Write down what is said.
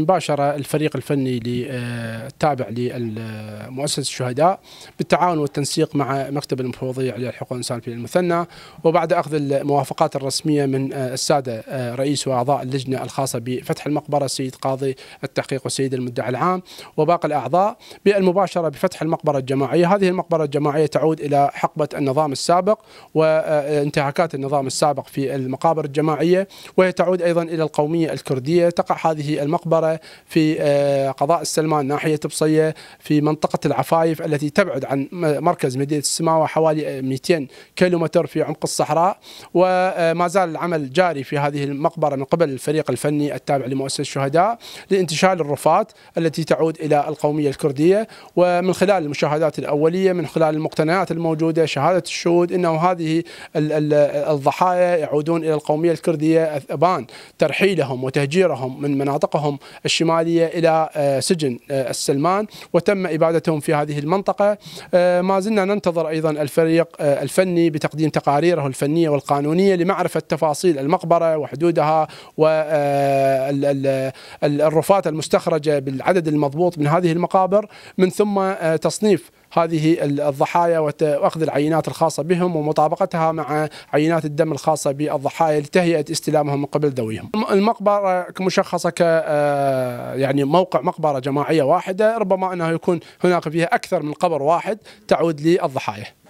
مباشرة الفريق الفني آه، التابع لمؤسسة الشهداء بالتعاون والتنسيق مع مكتب المفوضية على الحقوق الإنسان في المثنى وبعد أخذ الموافقات الرسمية من آه، السادة آه، رئيس وأعضاء اللجنة الخاصة بفتح المقبرة السيد قاضي التحقيق والسيد المدعي العام وباقي الأعضاء بالمباشرة بفتح المقبرة الجماعية هذه المقبرة الجماعية تعود إلى حقبة النظام السابق وانتهاكات النظام السابق في المقابر الجماعية وهي تعود أيضا إلى القومية الكردية تقع هذه المقبرة الإدارة في آه، قضاء السلمان ناحية بصية في منطقة العفايف التي تبعد عن مركز مدينة السماوة حوالي 200 آه، كيلومتر في عمق الصحراء وما آه، زال العمل جاري في هذه المقبرة من قبل الفريق الفني التابع لمؤسسة الشهداء لانتشال الرفات التي تعود إلى القومية الكردية ومن خلال المشاهدات الأولية من خلال المقتنيات الموجودة شهادة الشهود أنه هذه الضحايا يعودون إلى القومية الكردية اثبان ترحيلهم وتهجيرهم من مناطقهم الشمالية إلى آه، سجن آه، السلمان وتم إبادتهم في هذه المنطقة آه، ما زلنا ننتظر أيضا الفريق الفني بتقديم تقاريره الفنية والقانونية لمعرفة تفاصيل المقبرة وحدودها والرفات المستخرجة بالعدد المضبوط من هذه المقابر من ثم تصنيف هذه الضحايا واخذ العينات الخاصه بهم ومطابقتها مع عينات الدم الخاصه بالضحايا لتهيئه استلامهم من قبل ذويهم. المقبره مشخصه ك آه، يعني موقع مقبره جماعيه واحده ربما انه يكون هناك فيها اكثر من قبر واحد تعود للضحايا.